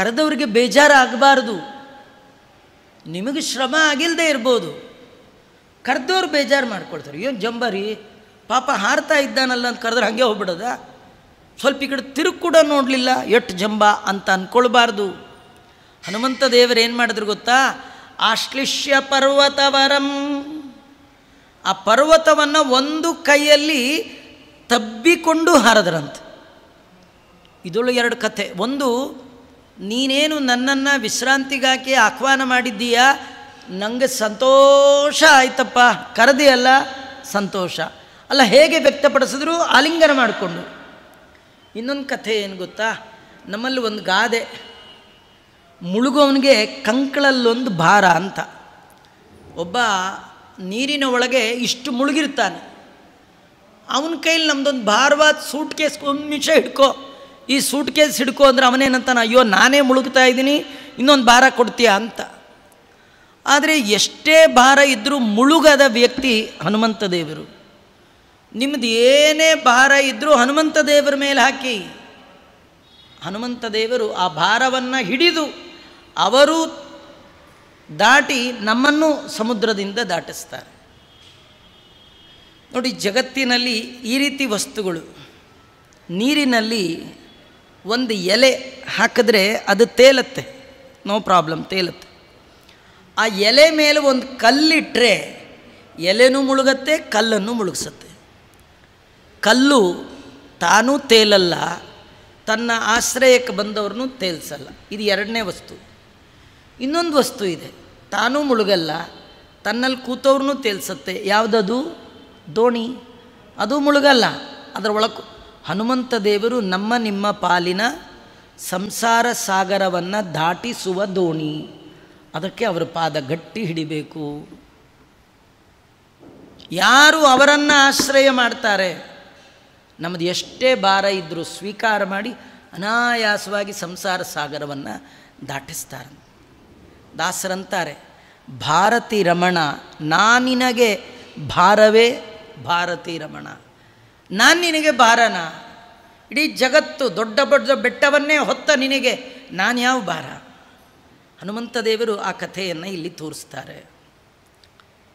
ಕರೆದವರಿಗೆ ಬೇಜಾರಾಗಬಾರ್ದು ನಿಮಗೆ ಶ್ರಮ ಆಗಿಲ್ಲದೆ ಇರ್ಬೋದು ಕರೆದವ್ರು ಬೇಜಾರು ಮಾಡ್ಕೊಳ್ತಾರೆ ಏನು ಜಂಬರಿ ಪಾಪ ಹಾರ್ತಾ ಇದ್ದಾನಲ್ಲ ಅಂತ ಕರೆದ್ರೆ ಹಾಗೆ ಹೋಗ್ಬಿಡೋದ ಸ್ವಲ್ಪ ಈ ಕಡೆ ತಿರುಗು ಕೂಡ ನೋಡಲಿಲ್ಲ ಎಟ್ಟು ಜಂಬ ಅಂತ ಅಂದ್ಕೊಳ್ಬಾರ್ದು ಹನುಮಂತ ದೇವರು ಏನು ಮಾಡಿದ್ರು ಗೊತ್ತಾ ಆಶ್ಲಿಷ್ಯ ಪರ್ವತವರಂ ಆ ಪರ್ವತವನ್ನು ಒಂದು ಕೈಯಲ್ಲಿ ತಬ್ಬಿಕೊಂಡು ಹಾರದ್ರಂತೆ ಇದೊಳು ಎರಡು ಕಥೆ ಒಂದು ನೀನೇನು ನನ್ನನ್ನು ವಿಶ್ರಾಂತಿಗಾಕಿ ಆಹ್ವಾನ ಮಾಡಿದ್ದೀಯ ನನಗೆ ಸಂತೋಷ ಆಯ್ತಪ್ಪ ಕರೆದಿಯಲ್ಲ ಸಂತೋಷ ಅಲ್ಲ ಹೇಗೆ ವ್ಯಕ್ತಪಡಿಸಿದ್ರು ಆಲಿಂಗನ ಮಾಡಿಕೊಂಡು ಇನ್ನೊಂದು ಕಥೆ ಏನು ಗೊತ್ತಾ ನಮ್ಮಲ್ಲಿ ಒಂದು ಗಾದೆ ಮುಳುಗೋವನಿಗೆ ಕಂಕಳಲ್ಲೊಂದು ಭಾರ ಅಂತ ಒಬ್ಬ ನೀರಿನ ಒಳಗೆ ಇಷ್ಟು ಮುಳುಗಿರ್ತಾನೆ ಅವನ ಕೈಲಿ ನಮ್ಮದೊಂದು ಭಾರವಾದ ಸೂಟ್ ಕೇಸ್ ಒಂದು ನಿಮಿಷ ಹಿಡ್ಕೋ ಈ ಸೂಟ್ ಕೇಸ್ ಹಿಡ್ಕೊ ಅಂದರೆ ಅವನೇನಂತಾನೆ ಅಯ್ಯೋ ನಾನೇ ಮುಳುಗ್ತಾ ಇದ್ದೀನಿ ಇನ್ನೊಂದು ಭಾರ ಕೊಡ್ತೀಯ ಅಂತ ಆದರೆ ಎಷ್ಟೇ ಭಾರ ಇದ್ದರೂ ಮುಳುಗದ ವ್ಯಕ್ತಿ ಹನುಮಂತ ದೇವರು ನಿಮ್ಮದು ಏನೇ ಭಾರ ಇದ್ದರೂ ಹನುಮಂತ ದೇವರ ಮೇಲೆ ಹಾಕಿ ಹನುಮಂತ ದೇವರು ಆ ಭಾರವನ್ನು ಹಿಡಿದು ಅವರು ದಾಟಿ ನಮ್ಮನ್ನು ಸಮುದ್ರದಿಂದ ದಾಟಿಸ್ತಾರೆ ನೋಡಿ ಜಗತ್ತಿನಲ್ಲಿ ಈ ರೀತಿ ವಸ್ತುಗಳು ನೀರಿನಲ್ಲಿ ಒಂದು ಎಲೆ ಹಾಕಿದ್ರೆ ಅದು ತೇಲತ್ತೆ ನೋ ಪ್ರಾಬ್ಲಮ್ ತೇಲತ್ತೆ ಆ ಎಲೆ ಮೇಲೆ ಒಂದು ಕಲ್ಲಿಟ್ಟರೆ ಎಲೆನೂ ಮುಳುಗತ್ತೆ ಕಲ್ಲನ್ನು ಮುಳುಗಿಸುತ್ತೆ ಕಲ್ಲು ತಾನೂ ತೇಲಲ್ಲ ತನ್ನ ಆಶ್ರಯಕ್ಕೆ ಬಂದವ್ರನ್ನು ತೇಲ್ಸಲ್ಲ ಇದು ಎರಡನೇ ವಸ್ತು ಇನ್ನೊಂದು ವಸ್ತು ಇದೆ ತಾನೂ ಮುಳುಗಲ್ಲ ತನ್ನಲ್ಲಿ ಕೂತವ್ರನ್ನೂ ತೇಲ್ಸತ್ತೆ ಯಾವುದದು ದೋಣಿ ಅದು ಮುಳುಗಲ್ಲ ಅದರ ಒಳಕು ಹನುಮಂತ ದೇವರು ನಮ್ಮ ನಿಮ್ಮ ಪಾಲಿನ ಸಂಸಾರ ಸಾಗರವನ್ನು ದಾಟಿಸುವ ದೋಣಿ ಅದಕ್ಕೆ ಅವರ ಪಾದ ಗಟ್ಟಿ ಹಿಡಿಬೇಕು ಯಾರು ಅವರನ್ನು ಆಶ್ರಯ ಮಾಡ್ತಾರೆ ನಮ್ಮದು ಎಷ್ಟೇ ಭಾರ ಇದ್ದರೂ ಸ್ವೀಕಾರ ಮಾಡಿ ಅನಾಯಾಸವಾಗಿ ಸಂಸಾರ ಸಾಗರವನ್ನು ದಾಟಿಸ್ತಾರೆ ದಾಸರಂತಾರೆ ಭಾರತಿ ರಮಣ ನಾನಿನಗೆ ಭಾರವೇ ಭಾರತಿ ರಮಣ ನಾನು ನಿನಗೆ ಭಾರನ ಇಡೀ ಜಗತ್ತು ದೊಡ್ಡ ದೊಡ್ಡ ಬೆಟ್ಟವನ್ನೇ ಹೊತ್ತ ನಿನಗೆ ನಾನು ಯಾವ ಭಾರ ಹನುಮಂತ ದೇವರು ಆ ಕಥೆಯನ್ನು ಇಲ್ಲಿ ತೋರಿಸ್ತಾರೆ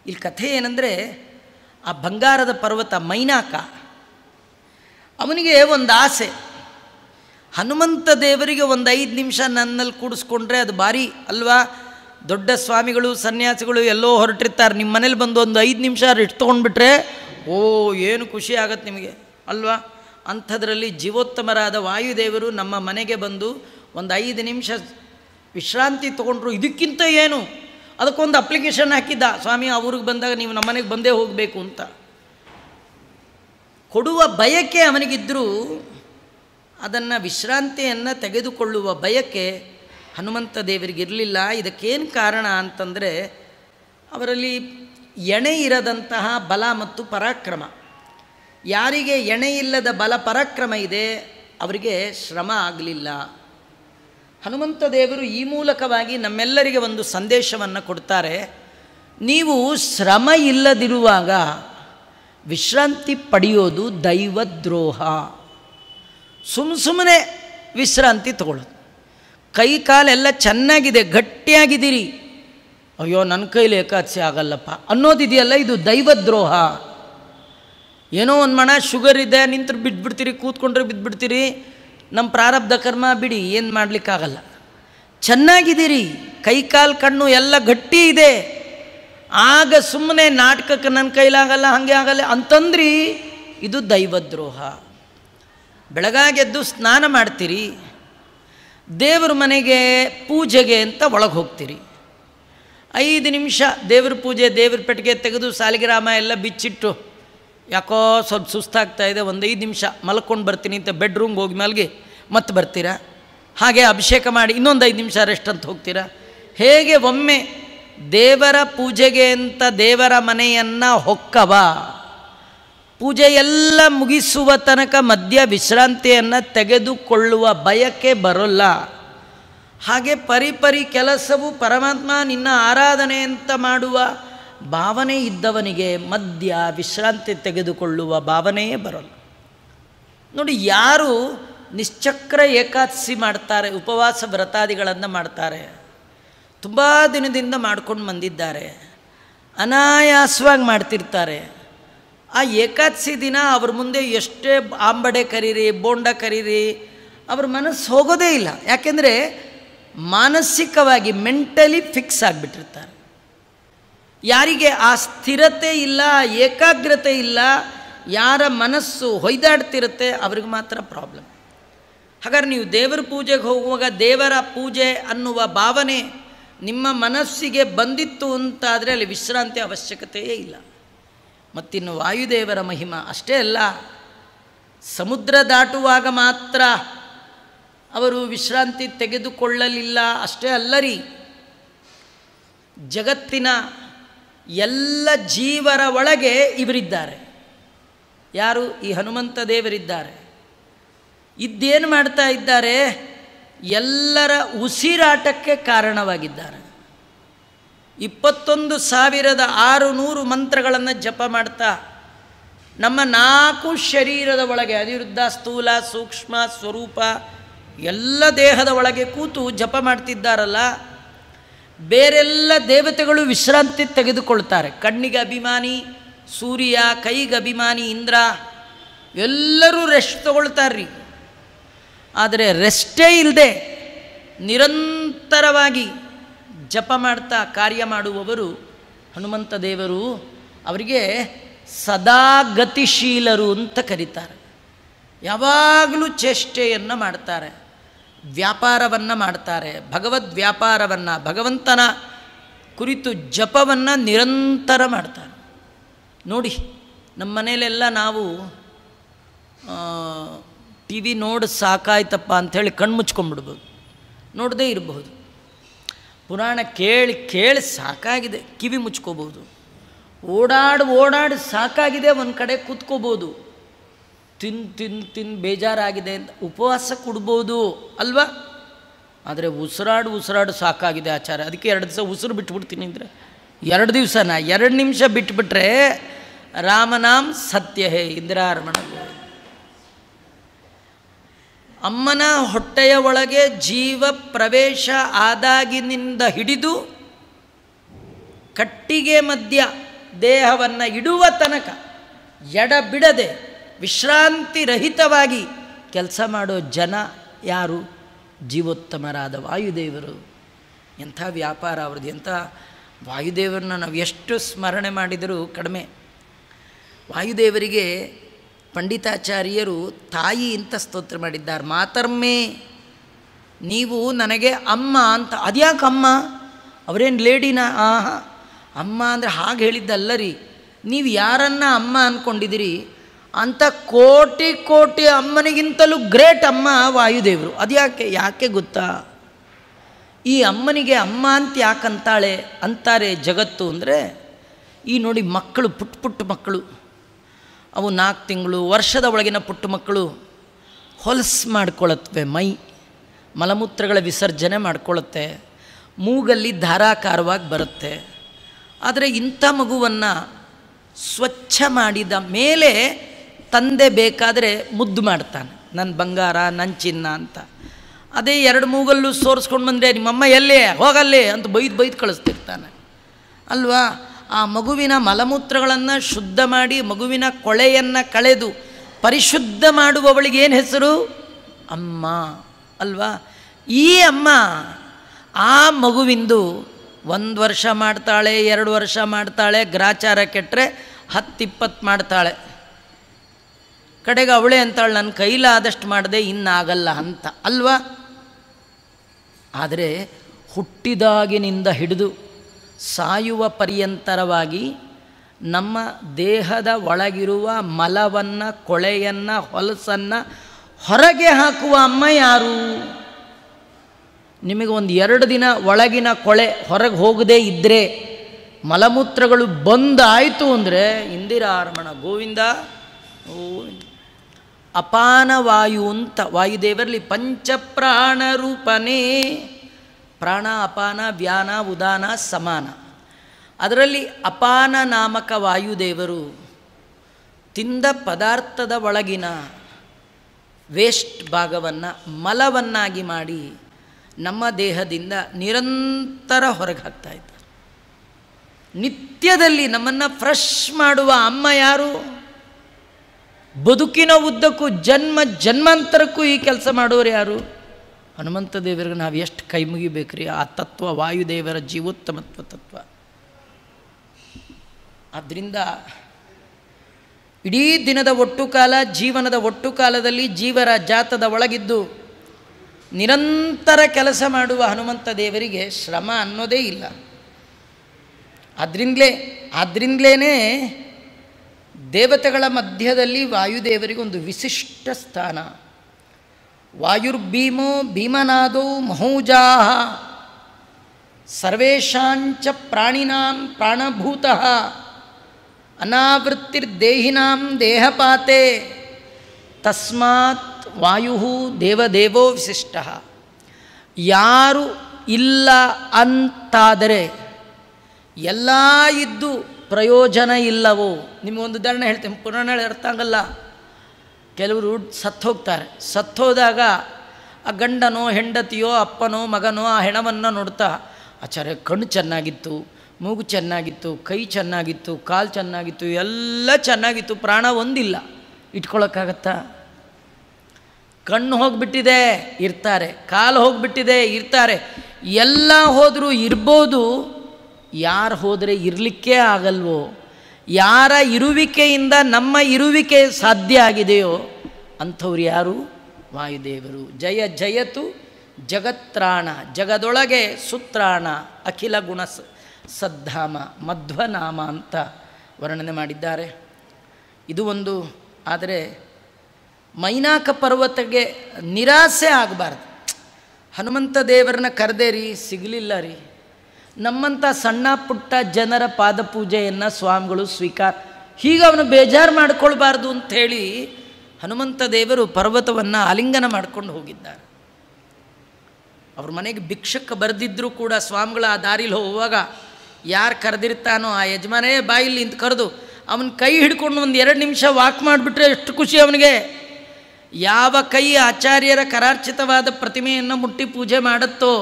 ಇಲ್ಲಿ ಕಥೆ ಏನಂದರೆ ಆ ಬಂಗಾರದ ಪರ್ವತ ಮೈನಾಕ ಅವನಿಗೆ ಒಂದು ಆಸೆ ಹನುಮಂತ ದೇವರಿಗೆ ಒಂದು ಐದು ನಿಮಿಷ ನನ್ನಲ್ಲಿ ಕೂಡಿಸ್ಕೊಂಡ್ರೆ ಅದು ಭಾರಿ ಅಲ್ವಾ ದೊಡ್ಡ ಸ್ವಾಮಿಗಳು ಸನ್ಯಾಸಿಗಳು ಎಲ್ಲೋ ಹೊರಟಿರ್ತಾರೆ ನಿಮ್ಮ ಮನೇಲಿ ಬಂದು ಒಂದು ಐದು ನಿಮಿಷ ತೊಗೊಂಡ್ಬಿಟ್ರೆ ಓ ಏನು ಖುಷಿ ಆಗತ್ತೆ ನಿಮಗೆ ಅಲ್ವಾ ಅಂಥದ್ರಲ್ಲಿ ಜೀವೋತ್ತಮರಾದ ವಾಯುದೇವರು ನಮ್ಮ ಮನೆಗೆ ಬಂದು ಒಂದು ಐದು ನಿಮಿಷ ವಿಶ್ರಾಂತಿ ತೊಗೊಂಡ್ರು ಇದಕ್ಕಿಂತ ಏನು ಅದಕ್ಕೊಂದು ಅಪ್ಲಿಕೇಶನ್ ಹಾಕಿದ್ದ ಸ್ವಾಮಿ ಅವ್ರಿಗೆ ಬಂದಾಗ ನೀವು ನಮ್ಮ ಮನೆಗೆ ಬಂದೇ ಹೋಗಬೇಕು ಅಂತ ಕೊಡುವ ಬಯಕೆ ಅವನಿಗಿದ್ದರೂ ಅದನ್ನು ವಿಶ್ರಾಂತಿಯನ್ನು ತೆಗೆದುಕೊಳ್ಳುವ ಬಯಕೆ ಹನುಮಂತ ದೇವರಿಗಿರಲಿಲ್ಲ ಇದಕ್ಕೇನು ಕಾರಣ ಅಂತಂದರೆ ಅವರಲ್ಲಿ ಎಣೆ ಇರದಂತಹ ಬಲ ಮತ್ತು ಪರಾಕ್ರಮ ಯಾರಿಗೆ ಎಣೆ ಇಲ್ಲದ ಬಲ ಪರಾಕ್ರಮ ಇದೆ ಅವರಿಗೆ ಶ್ರಮ ಆಗಲಿಲ್ಲ ಹನುಮಂತ ದೇವರು ಈ ಮೂಲಕವಾಗಿ ನಮ್ಮೆಲ್ಲರಿಗೆ ಒಂದು ಸಂದೇಶವನ್ನು ಕೊಡ್ತಾರೆ ನೀವು ಶ್ರಮ ಇಲ್ಲದಿರುವಾಗ ವಿಶ್ರಾಂತಿ ಪಡೆಯೋದು ದೈವದ್ರೋಹ ಸುಮ್ ಸುಮ್ಮನೆ ವಿಶ್ರಾಂತಿ ತಗೊಳ್ಳೋದು ಕೈ ಕಾಲೆಲ್ಲ ಚೆನ್ನಾಗಿದೆ ಗಟ್ಟಿಯಾಗಿದ್ದೀರಿ ಅಯ್ಯೋ ನನ್ನ ಕೈಲಿ ಏಕಾದಶಿ ಆಗಲ್ಲಪ್ಪ ಅನ್ನೋದಿದೆಯಲ್ಲ ಇದು ದೈವದ್ರೋಹ ಏನೋ ಒಂದು ಮಣ ಶುಗರ್ ಇದೆ ನಿಂತರು ಬಿಟ್ಬಿಡ್ತೀರಿ ಕೂತ್ಕೊಂಡ್ರೆ ಬಿದ್ದುಬಿಡ್ತೀರಿ ನಮ್ಮ ಪ್ರಾರಬ್ಧ ಕರ್ಮ ಬಿಡಿ ಏನು ಮಾಡಲಿಕ್ಕಾಗಲ್ಲ ಚೆನ್ನಾಗಿದ್ದೀರಿ ಕೈಕಾಲು ಕಣ್ಣು ಎಲ್ಲ ಗಟ್ಟಿ ಇದೆ ಆಗ ಸುಮ್ಮನೆ ನಾಟಕಕ್ಕೆ ನನ್ನ ಕೈಲಾಗಲ್ಲ ಹಾಗೆ ಆಗಲ್ಲ ಅಂತಂದ್ರಿ ಇದು ದೈವದ್ರೋಹ ಬೆಳಗಾಗೆದ್ದು ಸ್ನಾನ ಮಾಡ್ತೀರಿ ದೇವರ ಮನೆಗೆ ಪೂಜೆಗೆ ಅಂತ ಒಳಗೆ ಹೋಗ್ತೀರಿ ಐದು ನಿಮಿಷ ದೇವ್ರ ಪೂಜೆ ದೇವ್ರ ಪೆಟ್ಟಿಗೆ ತೆಗೆದು ಸಾಲಿಗ್ರಾಮ ಎಲ್ಲ ಬಿಚ್ಚಿಟ್ಟು ಯಾಕೋ ಸ್ವಲ್ಪ ಸುಸ್ತಾಗ್ತಾ ಇದೆ ಒಂದು ಐದು ನಿಮಿಷ ಮಲ್ಕೊಂಡು ಬರ್ತೀನಿ ಅಂತ ಬೆಡ್ರೂಮ್ಗೆ ಹೋಗಿ ಮಲ್ಗಿ ಮತ್ತೆ ಬರ್ತೀರಾ ಹಾಗೆ ಅಭಿಷೇಕ ಮಾಡಿ ಇನ್ನೊಂದು ಐದು ನಿಮಿಷ ರೆಸ್ಟ್ ಅಂತ ಹೋಗ್ತೀರಾ ಹೇಗೆ ಒಮ್ಮೆ ದೇವರ ಪೂಜೆಗೆ ಅಂತ ದೇವರ ಮನೆಯನ್ನು ಹೊಕ್ಕವ ಪೂಜೆ ಎಲ್ಲ ಮುಗಿಸುವ ತನಕ ಮಧ್ಯ ವಿಶ್ರಾಂತಿಯನ್ನು ತೆಗೆದುಕೊಳ್ಳುವ ಬಯಕೆ ಬರೋಲ್ಲ ಹಾಗೆ ಪರಿಪರಿ ಕೆಲಸವು ಪರಮಾತ್ಮ ನಿನ್ನ ಆರಾಧನೆ ಅಂತ ಮಾಡುವ ಭಾವನೆ ಇದ್ದವನಿಗೆ ಮದ್ಯ ವಿಶ್ರಾಂತಿ ತೆಗೆದುಕೊಳ್ಳುವ ಭಾವನೆಯೇ ಬರಲ್ಲ ನೋಡಿ ಯಾರು ನಿಶ್ಚಕ್ರ ಏಕಾದಶಿ ಮಾಡ್ತಾರೆ ಉಪವಾಸ ವ್ರತಾದಿಗಳನ್ನು ಮಾಡ್ತಾರೆ ತುಂಬ ದಿನದಿಂದ ಮಾಡ್ಕೊಂಡು ಬಂದಿದ್ದಾರೆ ಅನಾಯಾಸವಾಗಿ ಮಾಡ್ತಿರ್ತಾರೆ ಆ ಏಕಾದಶಿ ದಿನ ಅವ್ರ ಮುಂದೆ ಎಷ್ಟೇ ಆಂಬಡೆ ಕರೀರಿ ಬೋಂಡ ಕರೀರಿ ಅವ್ರ ಮನಸ್ಸು ಹೋಗೋದೇ ಇಲ್ಲ ಯಾಕೆಂದರೆ ಮಾನಸಿಕವಾಗಿ ಮೆಂಟಲಿ ಫಿಕ್ಸ್ ಆಗಿಬಿಟ್ಟಿರ್ತಾರೆ ಯಾರಿಗೆ ಆ ಸ್ಥಿರತೆ ಇಲ್ಲ ಏಕಾಗ್ರತೆ ಇಲ್ಲ ಯಾರ ಮನಸ್ಸು ಹೊಯ್ದಾಡ್ತಿರುತ್ತೆ ಅವ್ರಿಗೆ ಮಾತ್ರ ಪ್ರಾಬ್ಲಮ್ ಹಾಗಾದ್ರೆ ನೀವು ದೇವರ ಪೂಜೆಗೆ ಹೋಗುವಾಗ ದೇವರ ಪೂಜೆ ಅನ್ನುವ ಭಾವನೆ ನಿಮ್ಮ ಮನಸ್ಸಿಗೆ ಬಂದಿತ್ತು ಅಂತಾದರೆ ಅಲ್ಲಿ ವಿಶ್ರಾಂತಿ ಅವಶ್ಯಕತೆಯೇ ಇಲ್ಲ ಮತ್ತಿನ್ನು ವಾಯುದೇವರ ಮಹಿಮ ಅಷ್ಟೇ ಅಲ್ಲ ಸಮುದ್ರ ದಾಟುವಾಗ ಮಾತ್ರ ಅವರು ವಿಶ್ರಾಂತಿ ತೆಗೆದುಕೊಳ್ಳಲಿಲ್ಲ ಅಷ್ಟೇ ಅಲ್ಲರಿ ಜಗತ್ತಿನ ಎಲ್ಲ ಜೀವರ ಒಳಗೆ ಇವರಿದ್ದಾರೆ ಯಾರು ಈ ಹನುಮಂತ ದೇವರಿದ್ದಾರೆ ಇದ್ದೇನು ಮಾಡ್ತಾ ಇದ್ದಾರೆ ಎಲ್ಲರ ಉಸಿರಾಟಕ್ಕೆ ಕಾರಣವಾಗಿದ್ದಾರೆ ಇಪ್ಪತ್ತೊಂದು ಸಾವಿರದ ಆರು ನೂರು ಮಂತ್ರಗಳನ್ನು ಜಪ ಮಾಡ್ತಾ ನಮ್ಮ ನಾಲ್ಕು ಶರೀರದ ಒಳಗೆ ಅನಿರುದ್ಧ ಸ್ಥೂಲ ಸೂಕ್ಷ್ಮ ಸ್ವರೂಪ ಎಲ್ಲ ದೇಹದ ಒಳಗೆ ಕೂತು ಜಪ ಮಾಡ್ತಿದ್ದಾರಲ್ಲ ಬೇರೆಲ್ಲ ದೇವತೆಗಳು ವಿಶ್ರಾಂತಿ ತೆಗೆದುಕೊಳ್ತಾರೆ ಕಣ್ಣಿಗೆ ಅಭಿಮಾನಿ ಸೂರ್ಯ ಕೈಗೆ ಅಭಿಮಾನಿ ಇಂದ್ರ ಎಲ್ಲರೂ ರೆಸ್ಟ್ ತಗೊಳ್ತಾರ್ರಿ ಆದರೆ ರೆಸ್ಟೇ ಇಲ್ಲದೆ ನಿರಂತರವಾಗಿ ಜಪ ಮಾಡ್ತಾ ಕಾರ್ಯ ಮಾಡುವವರು ಹನುಮಂತ ದೇವರು ಅವರಿಗೆ ಸದಾ ಗತಿಶೀಲರು ಅಂತ ಕರೀತಾರೆ ಯಾವಾಗಲೂ ಚೇಷ್ಟೆಯನ್ನು ಮಾಡ್ತಾರೆ ವ್ಯಾಪಾರವನ್ನು ಮಾಡ್ತಾರೆ ಭಗವದ್ ವ್ಯಾಪಾರವನ್ನು ಭಗವಂತನ ಕುರಿತು ಜಪವನ್ನು ನಿರಂತರ ಮಾಡ್ತಾರೆ ನೋಡಿ ನಮ್ಮ ಮನೆಯಲ್ಲೆಲ್ಲ ನಾವು ಟಿ ವಿ ನೋಡಿ ಸಾಕಾಯ್ತಪ್ಪ ಅಂಥೇಳಿ ಕಣ್ಮುಚ್ಕೊಂಡ್ಬಿಡ್ಬೋದು ನೋಡದೇ ಇರಬಹುದು ಪುರಾಣ ಕೇಳಿ ಕೇಳಿ ಸಾಕಾಗಿದೆ ಕಿವಿ ಮುಚ್ಕೋಬೋದು ಓಡಾಡಿ ಓಡಾಡಿ ಸಾಕಾಗಿದೆ ಒಂದು ಕಡೆ ಕೂತ್ಕೋಬೋದು ತಿನ್ ತಿನ್ ತಿನ್ ಬೇಜಾರಾಗಿದೆ ಅಂತ ಉಪವಾಸ ಕೊಡ್ಬೋದು ಅಲ್ವಾ ಆದರೆ ಉಸಿರಾಡು ಉಸಿರಾಡು ಸಾಕಾಗಿದೆ ಆಚಾರ ಅದಕ್ಕೆ ಎರಡು ದಿವಸ ಉಸಿರು ಬಿಟ್ಬಿಡ್ತೀನಿ ಅಂದರೆ ಎರಡು ದಿವಸನ ಎರಡು ನಿಮಿಷ ಬಿಟ್ಬಿಟ್ರೆ ರಾಮನಾಮ್ ಸತ್ಯ ಹೇ ಇಂದಿರಾರಮಣ ಅಮ್ಮನ ಹೊಟ್ಟೆಯ ಒಳಗೆ ಜೀವ ಪ್ರವೇಶ ಆದಾಗಿನಿಂದ ಹಿಡಿದು ಕಟ್ಟಿಗೆ ಮಧ್ಯ ದೇಹವನ್ನು ಇಡುವ ತನಕ ಎಡಬಿಡದೆ ವಿಶ್ರಾಂತಿರಹಿತವಾಗಿ ಕೆಲಸ ಮಾಡೋ ಜನ ಯಾರು ಜೀವೋತ್ತಮರಾದ ವಾಯುದೇವರು ಎಂಥ ವ್ಯಾಪಾರ ಅವ್ರದ್ದು ಎಂಥ ವಾಯುದೇವರನ್ನ ನಾವು ಎಷ್ಟು ಸ್ಮರಣೆ ಮಾಡಿದರೂ ಕಡಿಮೆ ವಾಯುದೇವರಿಗೆ ಪಂಡಿತಾಚಾರ್ಯರು ತಾಯಿ ಅಂತ ಸ್ತೋತ್ರ ಮಾಡಿದ್ದಾರೆ ಮಾತರ್ಮೆ ನೀವು ನನಗೆ ಅಮ್ಮ ಅಂತ ಅದ್ಯಾಕೆ ಅಮ್ಮ ಅವರೇನು ಲೇಡಿನ ಆಹಾ ಅಮ್ಮ ಅಂದರೆ ಹಾಗೆ ಹೇಳಿದ್ದಲ್ಲ ರೀ ನೀವು ಯಾರನ್ನ ಅಮ್ಮ ಅಂದ್ಕೊಂಡಿದ್ದೀರಿ ಅಂತ ಕೋಟಿ ಕೋಟಿ ಅಮ್ಮನಿಗಿಂತಲೂ ಗ್ರೇಟ್ ಅಮ್ಮ ವಾಯುದೇವರು ಅದು ಯಾಕೆ ಯಾಕೆ ಗೊತ್ತಾ ಈ ಅಮ್ಮನಿಗೆ ಅಮ್ಮ ಅಂತ ಯಾಕಂತಾಳೆ ಅಂತಾರೆ ಜಗತ್ತು ಅಂದರೆ ಈ ನೋಡಿ ಮಕ್ಕಳು ಪುಟ್ಟ ಪುಟ್ಟ ಮಕ್ಕಳು ಅವು ನಾಲ್ಕು ತಿಂಗಳು ವರ್ಷದ ಒಳಗಿನ ಪುಟ್ಟ ಮಕ್ಕಳು ಹೊಲಸು ಮಾಡ್ಕೊಳತ್ವೆ ಮೈ ಮಲಮೂತ್ರಗಳ ವಿಸರ್ಜನೆ ಮಾಡ್ಕೊಳ್ಳುತ್ತೆ ಮೂಗಲ್ಲಿ ಧಾರಾಕಾರವಾಗಿ ಬರುತ್ತೆ ಆದರೆ ಇಂಥ ಮಗುವನ್ನು ಸ್ವಚ್ಛ ಮಾಡಿದ ಮೇಲೆ ತಂದೆ ಬೇಕಾದರೆ ಮುದ್ದು ಮಾಡ್ತಾನೆ ನನ್ನ ಬಂಗಾರ ನನ್ನ ಚಿನ್ನ ಅಂತ ಅದೇ ಎರಡು ಮೂಗಲ್ಲೂ ಸೋರಿಸ್ಕೊಂಡು ಬಂದರೆ ನಿಮ್ಮಮ್ಮ ಎಲ್ಲೇ ಹೋಗಲ್ಲೇ ಅಂತ ಬೈದು ಬೈದು ಕಳಿಸ್ತಿರ್ತಾನೆ ಅಲ್ವಾ ಆ ಮಗುವಿನ ಮಲಮೂತ್ರಗಳನ್ನು ಶುದ್ಧ ಮಾಡಿ ಮಗುವಿನ ಕೊಳೆಯನ್ನು ಕಳೆದು ಪರಿಶುದ್ಧ ಮಾಡುವವಳಿಗೆ ಏನು ಹೆಸರು ಅಮ್ಮ ಅಲ್ವಾ ಈ ಅಮ್ಮ ಆ ಮಗುವಿಂದು ಒಂದು ವರ್ಷ ಮಾಡ್ತಾಳೆ ಎರಡು ವರ್ಷ ಮಾಡ್ತಾಳೆ ಗ್ರಾಚಾರ ಕೆಟ್ಟರೆ ಹತ್ತಿಪ್ಪತ್ತು ಮಾಡ್ತಾಳೆ ಕಡೆಗೆ ಅವಳೇ ಅಂತಾಳು ನನ್ನ ಕೈಲಾದಷ್ಟು ಮಾಡದೆ ಇನ್ನಾಗಲ್ಲ ಅಂತ ಅಲ್ವಾ ಆದರೆ ಹುಟ್ಟಿದಾಗಿನಿಂದ ಹಿಡಿದು ಸಾಯುವ ಪರ್ಯಂತರವಾಗಿ ನಮ್ಮ ದೇಹದ ಒಳಗಿರುವ ಮಲವನ್ನು ಕೊಳೆಯನ್ನು ಹೊಲಸನ್ನು ಹೊರಗೆ ಹಾಕುವ ಅಮ್ಮ ಯಾರು ನಿಮಗೆ ಒಂದು ಎರಡು ದಿನ ಒಳಗಿನ ಕೊಳೆ ಹೊರಗೆ ಹೋಗದೇ ಇದ್ದರೆ ಮಲಮೂತ್ರಗಳು ಬಂದಾಯಿತು ಅಂದರೆ ಇಂದಿರಾರಮಣ ಗೋವಿಂದ ಗೋವಿಂದ ವಾಯು ಅಂತ ವಾಯುದೇವರಲ್ಲಿ ಪಂಚಪ್ರಾಣ ರೂಪನೇ ಪ್ರಾಣ ಅಪಾನ ವ್ಯಾನ ಉದಾನ ಸಮಾನ ಅದರಲ್ಲಿ ಅಪಾನ ನಾಮಕ ವಾಯುದೇವರು ತಿಂದ ಪದಾರ್ಥದ ಒಳಗಿನ ವೇಸ್ಟ್ ಭಾಗವನ್ನು ಮಲವನ್ನಾಗಿ ಮಾಡಿ ನಮ್ಮ ದೇಹದಿಂದ ನಿರಂತರ ಹೊರಗೆ ಹಾಕ್ತಾ ನಿತ್ಯದಲ್ಲಿ ನಮ್ಮನ್ನು ಫ್ರೆಶ್ ಮಾಡುವ ಅಮ್ಮ ಯಾರು ಬದುಕಿನ ಉದ್ದಕ್ಕೂ ಜನ್ಮ ಜನ್ಮಾಂತರಕ್ಕೂ ಈ ಕೆಲಸ ಮಾಡೋರು ಯಾರು ಹನುಮಂತ ದೇವರಿಗೆ ನಾವು ಎಷ್ಟು ಕೈ ಮುಗಿಬೇಕ್ರಿ ಆ ತತ್ವ ವಾಯುದೇವರ ಜೀವೋತ್ತಮತ್ವ ತತ್ವ ಆದ್ದರಿಂದ ಇಡೀ ದಿನದ ಒಟ್ಟು ಕಾಲ ಜೀವನದ ಒಟ್ಟು ಕಾಲದಲ್ಲಿ ಜೀವರ ಜಾತದ ಒಳಗಿದ್ದು ನಿರಂತರ ಕೆಲಸ ಮಾಡುವ ಹನುಮಂತ ದೇವರಿಗೆ ಶ್ರಮ ಅನ್ನೋದೇ ಇಲ್ಲ ಅದರಿಂದಲೇ ಆದ್ರಿಂದಲೇ ದೇವತೆಗಳ ಮಧ್ಯದಲ್ಲಿ ವಾಯುದೇವರಿಗೊಂದು ವಿಶಿಷ್ಟ ಸ್ಥಾನ ವಾಯುರ್ಭೀಮೋ ಭೀಮನಾದೌ ಮಹೌಜಾ ಸರ್ವೇಶಾಂಚ ಪ್ರಾಣಿನಾಂ ಪ್ರಾಣಭೂತ ಅನಾವೃತ್ತಿರ್ದೇಹಿನಾಂ ದೇಹಪಾತೆ ತಸ್ಮಾತ್ ವಾಯು ದೇವದೇವೋ ವಿಶಿಷ್ಟ ಯಾರು ಇಲ್ಲ ಅಂತಾದರೆ ಎಲ್ಲ ಇದ್ದು ಪ್ರಯೋಜನ ಇಲ್ಲವೋ ನಿಮಗೊಂದು ಉದಾಹರಣೆ ಹೇಳ್ತೇನೆ ಪುರಾಣ ಅರ್ಥ ಆಗಲ್ಲ ಕೆಲವರು ಸತ್ತು ಹೋಗ್ತಾರೆ ಹೋದಾಗ ಆ ಗಂಡನೋ ಹೆಂಡತಿಯೋ ಅಪ್ಪನೋ ಮಗನೋ ಆ ಹೆಣವನ್ನು ನೋಡ್ತಾ ಆಚಾರ್ಯ ಕಣ್ಣು ಚೆನ್ನಾಗಿತ್ತು ಮೂಗು ಚೆನ್ನಾಗಿತ್ತು ಕೈ ಚೆನ್ನಾಗಿತ್ತು ಕಾಲು ಚೆನ್ನಾಗಿತ್ತು ಎಲ್ಲ ಚೆನ್ನಾಗಿತ್ತು ಪ್ರಾಣ ಒಂದಿಲ್ಲ ಇಟ್ಕೊಳಕ್ಕಾಗತ್ತಾ ಕಣ್ಣು ಹೋಗಿಬಿಟ್ಟಿದೆ ಇರ್ತಾರೆ ಕಾಲು ಹೋಗಿಬಿಟ್ಟಿದೆ ಇರ್ತಾರೆ ಎಲ್ಲ ಹೋದರೂ ಇರ್ಬೋದು ಯಾರು ಹೋದರೆ ಇರಲಿಕ್ಕೇ ಆಗಲ್ವೋ ಯಾರ ಇರುವಿಕೆಯಿಂದ ನಮ್ಮ ಇರುವಿಕೆ ಸಾಧ್ಯ ಆಗಿದೆಯೋ ಅಂಥವ್ರು ಯಾರು ವಾಯುದೇವರು ಜಯ ಜಯತು ಜಗತ್ರಾಣ ಜಗದೊಳಗೆ ಸುತ್ರಾಣ ಅಖಿಲ ಗುಣ ಸದ್ಧಾಮ ಮಧ್ವನಾಮ ಅಂತ ವರ್ಣನೆ ಮಾಡಿದ್ದಾರೆ ಇದು ಒಂದು ಆದರೆ ಮೈನಾಕ ಪರ್ವತಕ್ಕೆ ನಿರಾಸೆ ಆಗಬಾರ್ದು ಹನುಮಂತ ದೇವರನ್ನ ಕರೆದೇರಿ ಸಿಗಲಿಲ್ಲ ರೀ ನಮ್ಮಂಥ ಸಣ್ಣ ಪುಟ್ಟ ಜನರ ಪಾದಪೂಜೆಯನ್ನು ಸ್ವಾಮಿಗಳು ಸ್ವೀಕಾರ ಹೀಗೆ ಅವನು ಬೇಜಾರು ಮಾಡಿಕೊಳ್ಬಾರ್ದು ಅಂಥೇಳಿ ಹನುಮಂತ ದೇವರು ಪರ್ವತವನ್ನು ಆಲಿಂಗನ ಮಾಡ್ಕೊಂಡು ಹೋಗಿದ್ದಾರೆ ಅವ್ರ ಮನೆಗೆ ಭಿಕ್ಷಕ್ಕೆ ಬರೆದಿದ್ದರೂ ಕೂಡ ಸ್ವಾಮಿಗಳು ಆ ದಾರಿಲಿ ಹೋಗುವಾಗ ಯಾರು ಕರೆದಿರ್ತಾನೋ ಆ ಯಜಮಾನೇ ಬಾಯಿಲಿ ಇಂತ ಕರೆದು ಅವನ ಕೈ ಹಿಡ್ಕೊಂಡು ಒಂದು ಎರಡು ನಿಮಿಷ ವಾಕ್ ಮಾಡಿಬಿಟ್ರೆ ಎಷ್ಟು ಖುಷಿ ಅವನಿಗೆ ಯಾವ ಕೈ ಆಚಾರ್ಯರ ಕರಾರ್ಚಿತವಾದ ಪ್ರತಿಮೆಯನ್ನು ಮುಟ್ಟಿ ಪೂಜೆ ಮಾಡುತ್ತೋ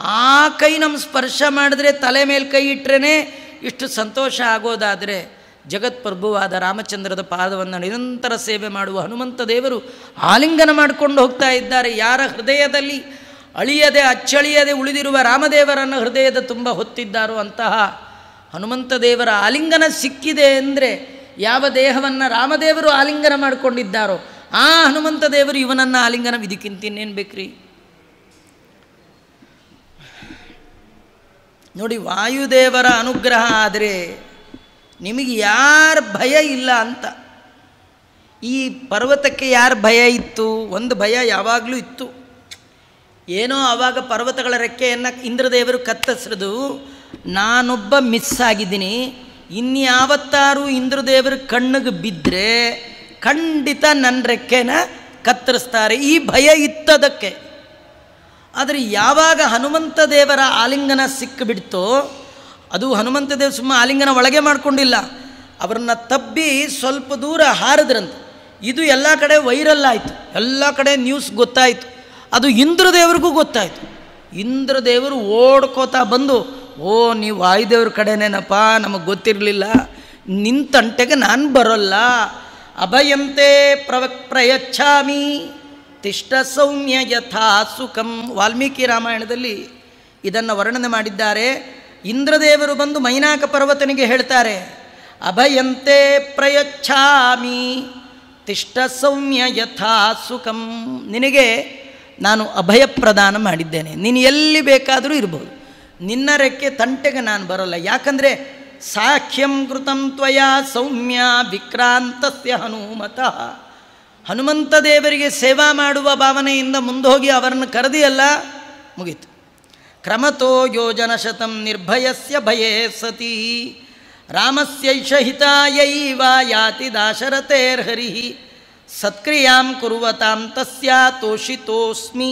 ಆ ಕೈ ನಮ್ಮ ಸ್ಪರ್ಶ ಮಾಡಿದ್ರೆ ತಲೆ ಮೇಲೆ ಕೈ ಇಟ್ಟರೆ ಇಷ್ಟು ಸಂತೋಷ ಆಗೋದಾದರೆ ಜಗತ್ಪ್ರಭುವಾದ ರಾಮಚಂದ್ರದ ಪಾದವನ್ನು ನಿರಂತರ ಸೇವೆ ಮಾಡುವ ಹನುಮಂತ ದೇವರು ಆಲಿಂಗನ ಮಾಡಿಕೊಂಡು ಹೋಗ್ತಾ ಇದ್ದಾರೆ ಯಾರ ಹೃದಯದಲ್ಲಿ ಅಳಿಯದೆ ಅಚ್ಚಳಿಯದೆ ಉಳಿದಿರುವ ರಾಮದೇವರನ್ನು ಹೃದಯದ ತುಂಬ ಹೊತ್ತಿದ್ದಾರೋ ಅಂತಹ ಹನುಮಂತ ದೇವರ ಆಲಿಂಗನ ಸಿಕ್ಕಿದೆ ಅಂದರೆ ಯಾವ ದೇಹವನ್ನು ರಾಮದೇವರು ಆಲಿಂಗನ ಮಾಡಿಕೊಂಡಿದ್ದಾರೋ ಆ ಹನುಮಂತ ದೇವರು ಇವನನ್ನು ಆಲಿಂಗನ ಇದಕ್ಕಿಂತ ಇನ್ನೇನು ಬೇಕ್ರಿ ನೋಡಿ ವಾಯುದೇವರ ಅನುಗ್ರಹ ಆದರೆ ನಿಮಗೆ ಯಾರ ಭಯ ಇಲ್ಲ ಅಂತ ಈ ಪರ್ವತಕ್ಕೆ ಯಾರ ಭಯ ಇತ್ತು ಒಂದು ಭಯ ಯಾವಾಗಲೂ ಇತ್ತು ಏನೋ ಆವಾಗ ಪರ್ವತಗಳ ರೆಕ್ಕೆಯನ್ನು ಇಂದ್ರದೇವರು ಕತ್ತರಿಸಿದು ನಾನೊಬ್ಬ ಮಿಸ್ ಆಗಿದ್ದೀನಿ ಇನ್ಯಾವತ್ತಾರು ಇಂದ್ರದೇವರು ಕಣ್ಣಿಗೆ ಬಿದ್ದರೆ ಖಂಡಿತ ನನ್ನ ರೆಕ್ಕೆನ ಕತ್ತರಿಸ್ತಾರೆ ಈ ಭಯ ಇತ್ತದಕ್ಕೆ ಆದರೆ ಯಾವಾಗ ಹನುಮಂತ ದೇವರ ಆಲಿಂಗನ ಸಿಕ್ಕಿಬಿಡ್ತೋ ಅದು ಹನುಮಂತ ದೇವ್ ಸುಮ್ಮ ಆಲಿಂಗನ ಒಳಗೆ ಮಾಡಿಕೊಂಡಿಲ್ಲ ಅವರನ್ನ ತಬ್ಬಿ ಸ್ವಲ್ಪ ದೂರ ಹಾರಿದ್ರಂತೆ ಇದು ಎಲ್ಲ ಕಡೆ ವೈರಲ್ ಆಯಿತು ಎಲ್ಲ ಕಡೆ ನ್ಯೂಸ್ ಗೊತ್ತಾಯಿತು ಅದು ಇಂದ್ರದೇವ್ರಿಗೂ ಗೊತ್ತಾಯಿತು ಇಂದ್ರದೇವರು ಓಡ್ಕೋತಾ ಬಂದು ಓ ನೀವು ವಾಯುದೇವ್ರ ಕಡೆನೇನಪ್ಪ ನಮಗೆ ಗೊತ್ತಿರಲಿಲ್ಲ ನಿಂತಂಟೆಗೆ ನಾನು ಬರೋಲ್ಲ ಅಭಯಂತೆ ಪ್ರವ ಪ್ರಯಚ್ಛಾಮಿ ತಿಷ್ಟ ಸೌಮ್ಯ ಯಥಾ ಸುಖಂ ವಾಲ್ಮೀಕಿ ರಾಮಾಯಣದಲ್ಲಿ ಇದನ್ನು ವರ್ಣನೆ ಮಾಡಿದ್ದಾರೆ ಇಂದ್ರದೇವರು ಬಂದು ಮೈನಾಕ ಪರ್ವತನಿಗೆ ಹೇಳ್ತಾರೆ ಅಭಯಂತೆ ಪ್ರಯಚ್ಛಾಮಿ ತಿಷ್ಟ ಸೌಮ್ಯ ಯಥಾ ಸುಖಂ ನಿನಗೆ ನಾನು ಅಭಯ ಪ್ರದಾನ ಮಾಡಿದ್ದೇನೆ ನೀನು ಎಲ್ಲಿ ಬೇಕಾದರೂ ಇರ್ಬೋದು ನಿನ್ನ ರೆಕ್ಕೆ ತಂಟೆಗೆ ನಾನು ಬರೋಲ್ಲ ಯಾಕಂದರೆ ಸಾಖ್ಯಂ ಕೃತಂ ತ್ವಯ ಸೌಮ್ಯ ವಿಕ್ರಾಂತಸ್ಯ ಹನುಮತಃ ಹನುಮಂತ ದೇವರಿಗೆ ಸೇವಾ ಮಾಡುವ ಭಾವನೆಯಿಂದ ಮುಂದೋಗಿ ಅವರನ್ನು ಕರೆದಿಯಲ್ಲ ಮುಗೀತು ಕ್ರಮತೋ ಯೋಜನ ಶತಂ ನಿರ್ಭಯಸ್ಯ ಭಯೇ ಸತಿ ಹಿತಾಯೈವ ಯಾತಿ ದಾಶರಥೇರ್ಹರಿ ಸತ್ಕ್ರಿಯಾಂ ಕುರುವತಾಂ ತಸ್ಯ ತೋಷಿತೋಸ್ಮಿ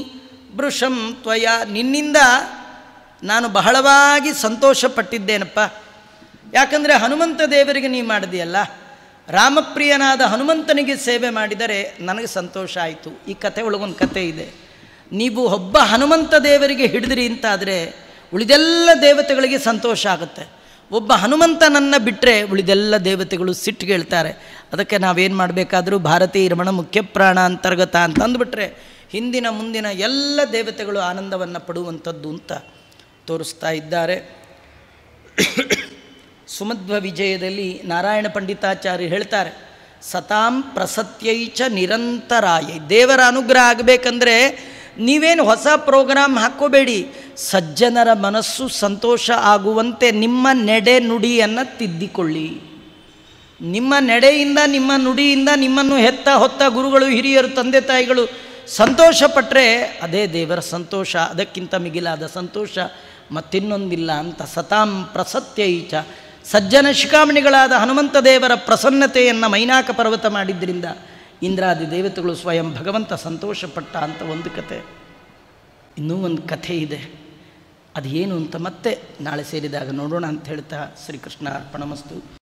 ಬೃಷಂ ತ್ವಯ ನಿನ್ನಿಂದ ನಾನು ಬಹಳವಾಗಿ ಸಂತೋಷಪಟ್ಟಿದ್ದೇನಪ್ಪ ಯಾಕಂದರೆ ಹನುಮಂತ ದೇವರಿಗೆ ನೀ ಮಾಡಿದೆಯಲ್ಲ ರಾಮಪ್ರಿಯನಾದ ಹನುಮಂತನಿಗೆ ಸೇವೆ ಮಾಡಿದರೆ ನನಗೆ ಸಂತೋಷ ಆಯಿತು ಈ ಕಥೆ ಒಳಗೊಂದು ಕತೆ ಇದೆ ನೀವು ಒಬ್ಬ ಹನುಮಂತ ದೇವರಿಗೆ ಹಿಡಿದ್ರಿ ಅಂತಾದರೆ ಉಳಿದೆಲ್ಲ ದೇವತೆಗಳಿಗೆ ಸಂತೋಷ ಆಗುತ್ತೆ ಒಬ್ಬ ಹನುಮಂತನನ್ನು ಬಿಟ್ಟರೆ ಉಳಿದೆಲ್ಲ ದೇವತೆಗಳು ಸಿಟ್ಟು ಕೇಳ್ತಾರೆ ಅದಕ್ಕೆ ನಾವೇನು ಮಾಡಬೇಕಾದರೂ ಭಾರತೀಯ ರಮಣ ಮುಖ್ಯ ಪ್ರಾಣ ಅಂತರ್ಗತ ಅಂದ್ಬಿಟ್ರೆ ಹಿಂದಿನ ಮುಂದಿನ ಎಲ್ಲ ದೇವತೆಗಳು ಆನಂದವನ್ನು ಪಡುವಂಥದ್ದು ಅಂತ ತೋರಿಸ್ತಾ ಇದ್ದಾರೆ ಸುಮಧ್ವ ವಿಜಯದಲ್ಲಿ ನಾರಾಯಣ ಪಂಡಿತಾಚಾರ್ಯ ಹೇಳ್ತಾರೆ ಸತಾಂ ಪ್ರಸತ್ಯೈಚ ನಿರಂತರಾಯ ದೇವರ ಅನುಗ್ರಹ ಆಗಬೇಕಂದ್ರೆ ನೀವೇನು ಹೊಸ ಪ್ರೋಗ್ರಾಮ್ ಹಾಕ್ಕೋಬೇಡಿ ಸಜ್ಜನರ ಮನಸ್ಸು ಸಂತೋಷ ಆಗುವಂತೆ ನಿಮ್ಮ ನೆಡೆ ನುಡಿಯನ್ನು ತಿದ್ದಿಕೊಳ್ಳಿ ನಿಮ್ಮ ನೆಡೆಯಿಂದ ನಿಮ್ಮ ನುಡಿಯಿಂದ ನಿಮ್ಮನ್ನು ಹೆತ್ತ ಹೊತ್ತ ಗುರುಗಳು ಹಿರಿಯರು ತಂದೆ ತಾಯಿಗಳು ಸಂತೋಷಪಟ್ಟರೆ ಅದೇ ದೇವರ ಸಂತೋಷ ಅದಕ್ಕಿಂತ ಮಿಗಿಲಾದ ಸಂತೋಷ ಮತ್ತಿನ್ನೊಂದಿಲ್ಲ ಅಂತ ಸತಾಂ ಪ್ರಸತ್ಯೈಚ ಸಜ್ಜನ ಶಿಖಾಮಣಿಗಳಾದ ಹನುಮಂತ ದೇವರ ಪ್ರಸನ್ನತೆಯನ್ನು ಮೈನಾಕ ಪರ್ವತ ಮಾಡಿದ್ದರಿಂದ ಇಂದ್ರಾದಿ ದೇವತೆಗಳು ಸ್ವಯಂ ಭಗವಂತ ಸಂತೋಷಪಟ್ಟ ಅಂತ ಒಂದು ಕತೆ ಇನ್ನೂ ಒಂದು ಕಥೆ ಇದೆ ಅದೇನು ಅಂತ ಮತ್ತೆ ನಾಳೆ ಸೇರಿದಾಗ ನೋಡೋಣ ಅಂತ ಹೇಳ್ತಾ ಶ್ರೀಕೃಷ್ಣ ಅರ್ಪಣಮಸ್ತು